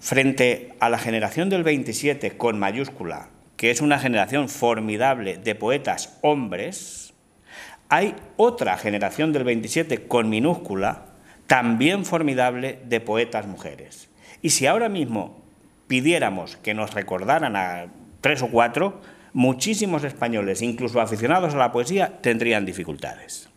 frente a la generación del 27 con mayúscula, que es una generación formidable de poetas hombres, hay otra generación del 27 con minúscula, también formidable de poetas mujeres. Y si ahora mismo pidiéramos que nos recordaran a tres o cuatro, muchísimos españoles, incluso aficionados a la poesía, tendrían dificultades.